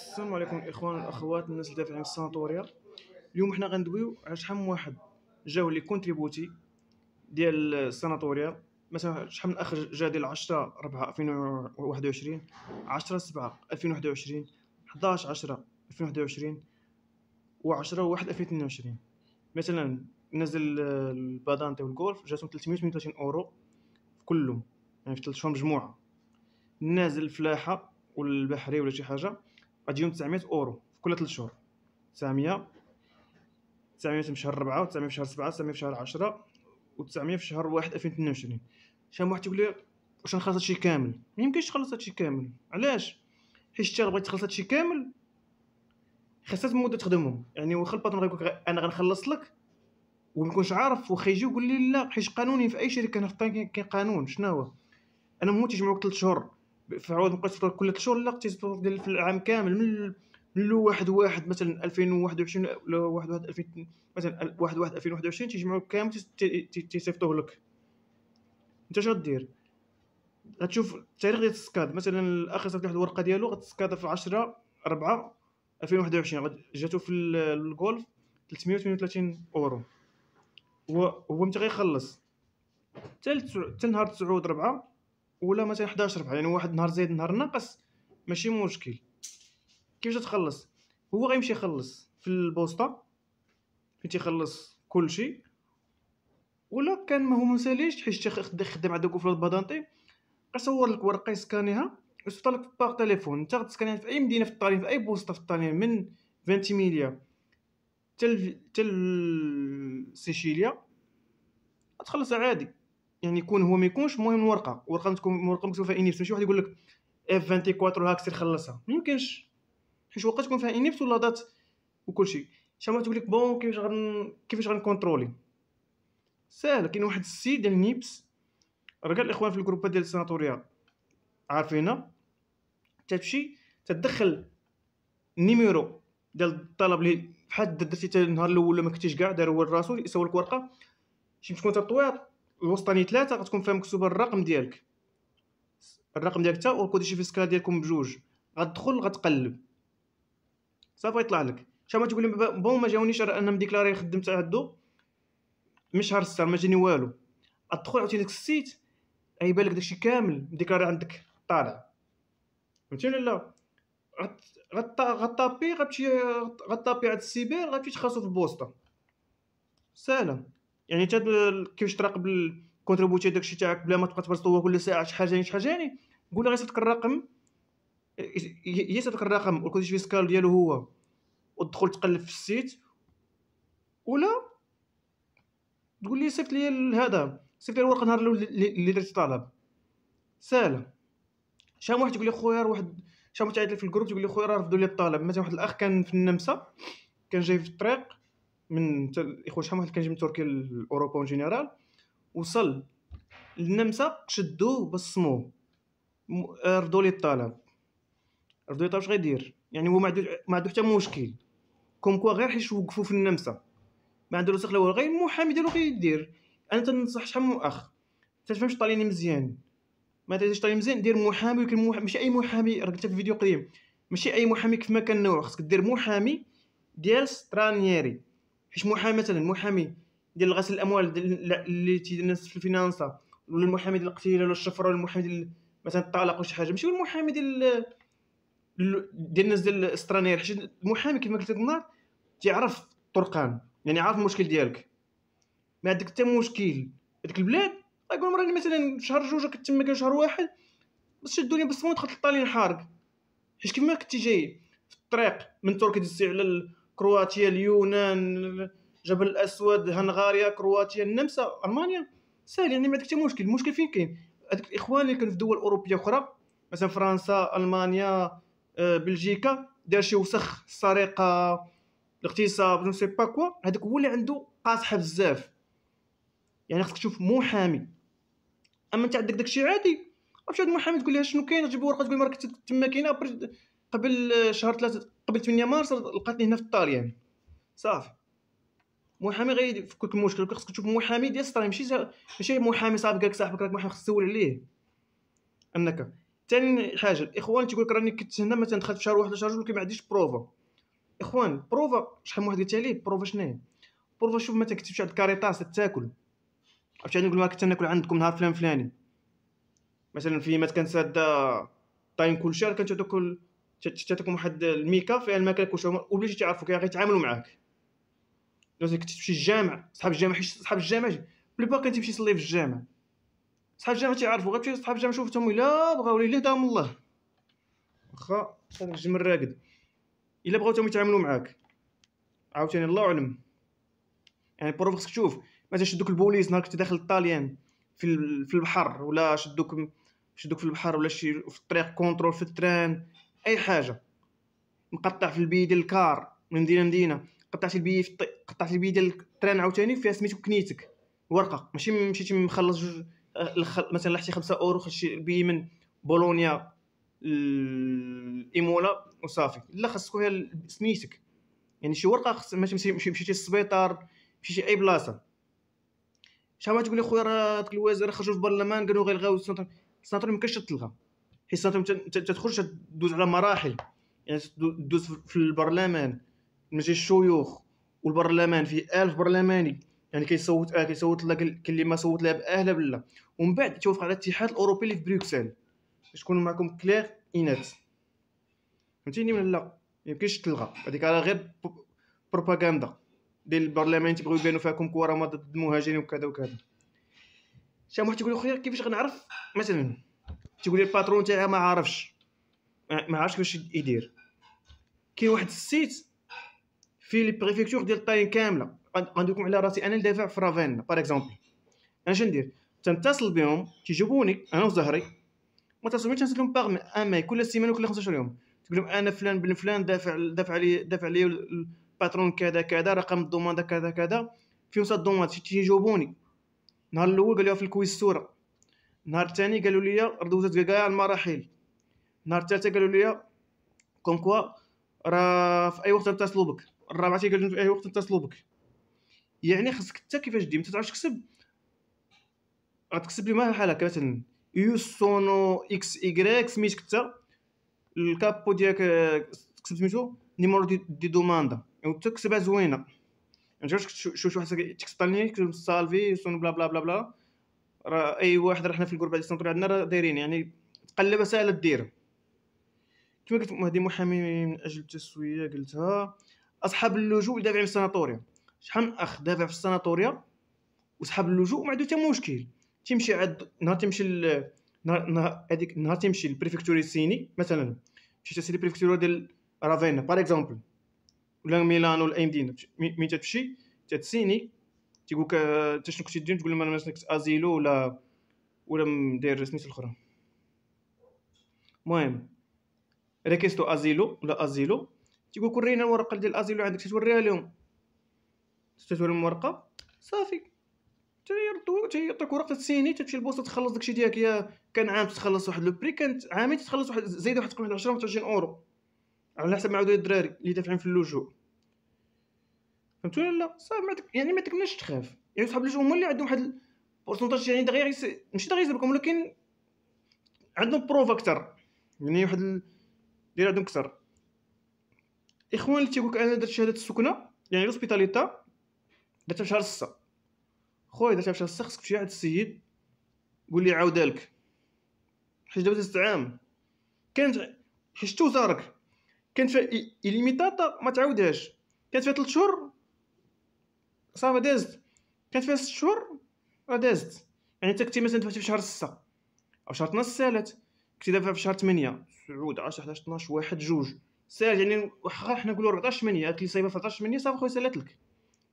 السلام عليكم الاخوان والاخوات الناس اللي دافعين السانطوريا اليوم حنا غندويو على شحال من واحد جاو لي كونتريبوتي ديال السانطوريا مثلا شحال من اخ جا ديال 10 4 2021 10 7 2021 11 10 2021 و10 1 2022 مثلا نزل البادانتي والجولف جاتهم 338 اورو في كلهم يعني في 3 شهور مجموعه نازل الفلاحه والبحري ولا شي حاجه غتجيهم 900 اورو في كل 3 شهور 900 900 في شهر 4 و900 في شهر 7 900 في شهر 10 و900 في شهر 1 2022 شحال واحد تيقول لي واش نخلص هادشي كامل ما يمكنش تخلص هادشي كامل علاش حيت انت بغيت تخلص هادشي كامل خاصك مده تخدمهم يعني واخا الباترون غيقول انا غنخلص لك وما نكونش عارف واخا يجي يقول لي لا حيت قانوني في اي شركه هنا في كاين قانون شنو هو انا موت يجمعوك 3 شهور في عوض تفكر كل شهور لا تيصدر ديال في العام كامل من من واحد واحد مثلا 2021 ولا واحد واحد 2000 مثلا واحد واحد 2021 تيجمعوا كامل تيصيفطوه لك انت شنو غدير غتشوف التاريخ ديال السكاد مثلا الاخ صيفط واحد الورقه ديالو غتسكاد في 10 4 2021 جاتو في الجولف 338 اورو هو هو متى غيخلص حتى نهار 9 4 ولا مثلا 11 ربع يعني واحد نهار زايد نهار ناقص ماشي مشكل كيفاش تخلص هو غيمشي يخلص في البوسطه فين تيخلص كلشي ولا كان ما هو مساليش حيت خدام عندك في البادانتي قصور لك ورقه يسكانيها ويصيفطها لك باغ تليفون انت غتسكانيها في اي مدينه في الطالين في اي بوسطه في الطالين من فانتيميليا تل تل سيشيليا تخلص عادي يعني يكون هو ما يكونش المهم ورقه ورقه تكون ورقه مكتوب فيها انيبس ماشي واحد يقول لك اف 24 سير خلصها ما يمكنش حيت وقت تكون فيها انيبس ولا دات وكلشي شي من تقول لك بون كيفاش غن كيفاش غنكونترولي ساهل كاين واحد السيد ديال نيبس رجع الاخوان في الجروبات ديال السناتوريا عارفينها تمشي تدخل نيميرو ديال الطلب اللي بحال درتي النهار الاول ولا ما كنتيش كاع دار هو راسو يسول لك ورقه شي تكون تطوير الوسطاني ثلاثة غتكون فيها مكتوبة الرقم ديالك الرقم ديالك تا فيسكال ديالكم بجوج غتدخل غتقلب صافي يطلع لك شا ما تقول لي بون ما جاونيش انا مديكلاري خدمت عندو من شهر ستة ما جاني والو ادخل عاوتاني داك السيت غيبان لك داكشي كامل مديكلاري عندك طالع فهمتي ولا لا غط غطابي غتمشي غطابي عند السيبر غتمشي تخلصو في البوسطه سهله يعني حتى كيفاش تراقب الكونتريبيوتي داكشي تاعك بلا ما تبقى تبرص كل ساعه شحال جاني يعني شحال جاني يعني؟ قول غير صدق الرقم هي صدق الرقم والكود فيسكال ديالو هو ودخل تقلب في السيت ولا تقول لي صيفط لي هذا صيفط لي الورقه نهار اللي درت طلب سهله شام واحد يقول لي خويا واحد شام تعيط في الجروب تقول لي خويا راه رفضوا لي الطلب مثلا واحد الاخ كان في النمسا كان جاي في الطريق من الاخوه شحال واحد كان جاي من تركيا لاوروبا اون جينيرال وصل للنمسا شدوه بصموه ردوا لي الطلب ردوا لي الطلب اش غيدير يعني هو ما عندو حتى مشكل كوم كوا غير حيت وقفوا في النمسا ما عنده لا والو غير المحامي ديالو غيدير انا تنصح شحال من اخ تفهمش الطاليني مزيان ما تعرفش الطاليني مزيان دير محامي ولكن ماشي اي محامي راه قلتها في فيديو قديم ماشي اي محامي كيف ما كان نوع خصك دير محامي ديال سترانيري حيت محامي مثلا محامي ديال غسل الاموال اللي تيدير الناس في الفينانسا ولا المحامي ديال القتيله ولا الشفره ولا المحامي ديال مثلا الطلاق ولا شي حاجه ماشي هو المحامي ديال ديال الناس ديال السترانير حيت المحامي كما قلت لك النهار تيعرف الطرقان يعني عارف المشكل ديالك ما عندك حتى مشكل هذيك البلاد غيقول راني مثلا شهر جوج كنت تما كان شهر واحد بس شدوني بالصمود خاطر الطالين حارق حيت كيما كنتي جاي في الطريق من تركيا تسي على كرواتيا اليونان جبل الاسود هنغاريا كرواتيا النمسا المانيا ساهل يعني ما عندك حتى مشكل المشكل فين كاين هذوك الاخوان اللي كانوا في دول اوروبيه اخرى مثلا فرنسا المانيا آه، بلجيكا دار شي وسخ السرقه الاغتصاب نو سي با كوا هذاك هو اللي عنده قاصحه بزاف يعني خصك تشوف محامي اما انت عندك داكشي عادي مشى عند المحامي تقول لها شنو كاين تجيب ورقه تقول لها راك تما كاينه قبل شهر ثلاثه قبل 8 مارس لقاتني هنا في الطاليان صافي محامي غيفكك المشكل خصك تشوف محامي ديال السطري ماشي ماشي محامي صاحبك قالك صاحبك راك محامي خصك تسول عليه انك ثاني حاجه الاخوان تيقول لك راني كنت هنا مثلا دخلت في شهر واحد شهر ولكن ما عنديش بروفا اخوان بروفا شحال من واحد قلت عليه بروفا شناهي بروفا شوف مثلا كنت مشيت عند كاريطاس تاكل عرفتي يعني نقول لك كنت ناكل عندكم نهار فلان فلاني مثلا في مات ساده طاين كل شهر كانت تاكل تعطيكم واحد الميكا فيها الماكله كلشي هما وبليتي تعرفوا غيتعاملوا معاك لازم كنت تمشي الجامع صحاب الجامع حيت صحاب الجامع بلي باقي تمشي تصلي في الجامع صحاب الجامع تيعرفوا غتمشي صحاب الجامع شوفتهم الا بغاو لي دام الله واخا هذاك الجمل راقد الا بغاو تهم يتعاملوا معاك عاوتاني الله اعلم يعني بروف خصك تشوف مثلا شدوك البوليس نهار كنت داخل الطاليان في في البحر ولا شدوك شدوك في البحر ولا شي في الطريق كونترول في التران اي حاجه مقطع في البي ديال الكار من مدينه لمدينه قطعت البي في الط... قطعت البي ديال التران عاوتاني فيها سميتو كنيتك ورقه ماشي مشيتي مخلص جوج آه، مثلا لحتي 5 اورو خرجتي البي من بولونيا الايمولا وصافي لا خاصك هي سميتك يعني شي ورقه خص ما مشيتي للسبيطار السبيطار مشيتي اي بلاصه شحال ما تقول لي خويا راه الوزير الوزراء خرجوا في البرلمان قالوا غاو السنتر السنتر ما يمكنش تلغى حصتهم تدخل تدوز على مراحل يعني تدوز في البرلمان ماشي الشيوخ والبرلمان في ألف برلماني يعني كيصوت اه كيصوت لا كلي ما صوت لها باهلا لا بلا ومن بعد توافق على الاتحاد الاوروبي اللي في بروكسل باش تكون معكم كلير اينات فهمتيني ولا لا ميمكنش تلغى هذيك على غير بروباغندا ديال البرلمان تيبغيو يبانو فيكم كوره ضد المهاجرين وكذا وكذا شي واحد تيقول خويا كيفاش غنعرف مثلا تيقول لي الباترون تاعها ما عارفش ما عارفش واش يدير كاين واحد السيت في لي بريفيكتور ديال الطاين كامله غندويكم على راسي انا ندافع في رافين بار اكزومبل انا شندير تنتصل بهم تيجيبوني انا وزهري ما تصلونيش تنسل لهم باغ اماي كل سيمانه وكل 15 يوم تقول لهم انا فلان بن فلان دافع دافع لي دافع لي الباترون كذا كذا رقم الضمان كذا كذا فيهم صاد الضمان تيجاوبوني نهار الاول قال لي في الكويس الصوره نهار الثاني قالوا لي دوزت كاع المراحل نهار الثالثه قالوا لي كوم كوا راه في اي وقت نتصلوا بك الرابعه قالوا في اي وقت نتصلوا بك يعني خصك حتى كيفاش دير تعرفش تكسب غتكسب لي بحال هكا مثلا يو سونو اكس ايكغيك سميتك حتى الكابو ديالك آه، تكسب سميتو نيمورو دي, دي دوماندا يعني تكسبها زوينه ما تجيش تشوف شي واحد تكسب لي سالفي سونو بلا بلا بلا بلا راه اي واحد راه حنا في الجروب على السنتر عندنا راه دايرين يعني تقلب سهل دير كما قلت مهدي محامي من اجل التسويه قلتها اصحاب اللجوء دافعين في السناتوريا شحال من اخ دافع في السناتوريا وصحاب اللجوء ما عندو حتى مشكل تيمشي عند نهار تمشي ل... نهار هذيك نهار تمشي للبريفكتوري الصيني مثلا مشيت تسيري بريفكتوري ديال رافينا باغ اكزومبل ولا ميلانو ولا اي مدينه مين تتمشي تتسيني تيقول لك انت شنو كنتي دير تقول لهم انا مثلا كنت ازيلو ولا ولا ندير سميت الاخرى المهم ريكيستو ازيلو ولا ازيلو تيقول ورينا الورقه ديال ازيلو عندك توريها لهم تتوري الورقه صافي تيردو تيعطيك ورقه تسيني تمشي البوسطه تخلص داكشي ديالك يا كان عام تخلص واحد لو بري كانت عامي تتخلص واحد زايد واحد تقريبا 10 20 اورو على حسب معدل الدراري اللي دافعين في اللجوء فهمت ولا صافي ما يعني ما تكناش تخاف يعني صحاب الجو هما اللي عندهم واحد البورسونتاج يعني دغيا غيس ماشي دغيا يسبقهم ولكن عندهم بروف اكثر يعني واحد اللي عندهم اكثر اخوان اللي تيقولك انا درت شهاده السكنه يعني لوسبيتاليتا درتها في شهر 6 خويا درتها في شهر 6 خصك تمشي عند السيد قول لي عاودها لك حيت دابا تستعام كانت حيت زارك كانت فيها إليميتاتا ما تعاودهاش كانت فيها 3 شهور صافي دازت كانت فيها ست شهور راه دازت يعني حتى كنتي مثلا دفعتي في شهر ستة او شهر 12 سالات كنتي دافع في شهر 8 سعود 10 11 12 1 2 سالات يعني واخا حنا نقولوا 14 8 هاك اللي صايبه في 14 8 صافي خويا سالات لك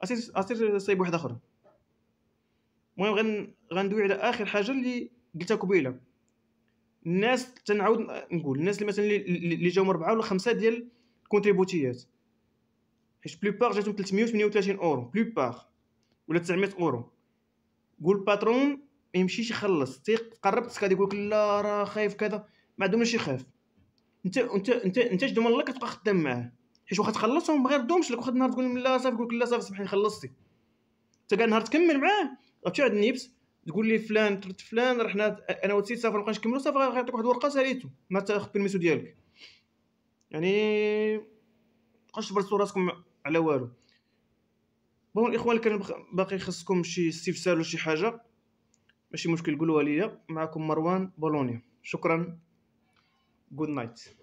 اسير اسير صايب واحد اخر المهم غن غندوي على اخر حاجه اللي قلتها قبيله الناس تنعاود نقول الناس اللي مثلا اللي جاو اربعه ولا خمسه ديال الكونتريبوتيات حيت بلو بار جاتهم 338 اورو بلو بار ولا 900 اورو قول الباترون ما يمشيش يخلص تقرب تسكا يقول لا راه خايف كذا ما عندهمش يخاف انت انت انت انت دوما الله كتبقى خدام معاه حيت واخا تخلصهم ما غيردهمش لك واخا النهار تقول لهم لا صافي يقول لك لا صافي صبحي خلصتي انت كاع نهار تكمل معاه غتمشي عند النيبس تقول لي فلان ترد فلان رحنا حنا انا وسيد صافي مابقاش نكملو صافي غيعطيك واحد الورقه ساليتو ما تاخذ بالميسو ديالك يعني مابقاش تبرسوا راسكم على والو بون الاخوان اللي كان باقي خصكم شي استفسار ولا شي حاجه ماشي مشكل قولوها ليا معكم مروان بولونيا شكرا جود نايت